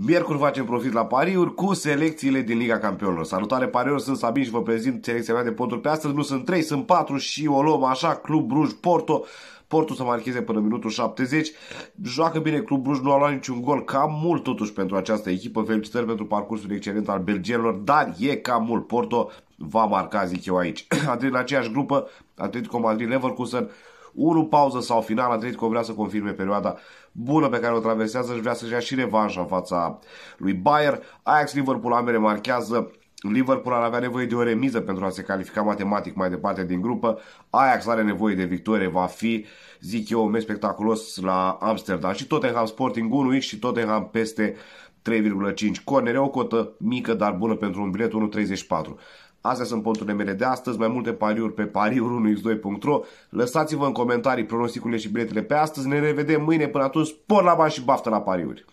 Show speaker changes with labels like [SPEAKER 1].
[SPEAKER 1] Miercuri facem profit la pariuri cu selecțiile din Liga Campionilor. Salutare pariuri, sunt Sabin și vă prezint selecția mea de poturi. pe astăzi. Nu sunt 3, sunt 4 și o luăm așa, Club Bruj, Porto. Porto să marcheze până minutul 70. Joacă bine, Club Bruj nu a luat niciun gol, cam mult totuși pentru această echipă. Felicitări pentru parcursul excelent al belgienilor, dar e cam mult. Porto va marca, zic eu aici. Atlet, în aceeași grupă, Atletico Madrid-Leverkusen, 1 pauză sau final, Atletico vrea să confirme perioada bună pe care o traversează și vrea să-și ia și revanșa în fața lui Bayer. Ajax-Liverpool ambele marchează Liverpool ar avea nevoie de o remiză pentru a se califica matematic mai departe din grupă. Ajax are nevoie de victorie, va fi, zic eu, un meci spectaculos la Amsterdam. Și Tottenham Sporting 1 și Tottenham peste 3,5 cornere, o cotă mică, dar bună pentru un bilet, 1,34. Astea sunt ponturile mele de astăzi, mai multe pariuri pe pariuri1x2.ro. Lăsați-vă în comentarii pronosticurile și biletele pe astăzi, ne revedem mâine, până atunci, spor la bani și baftă la pariuri!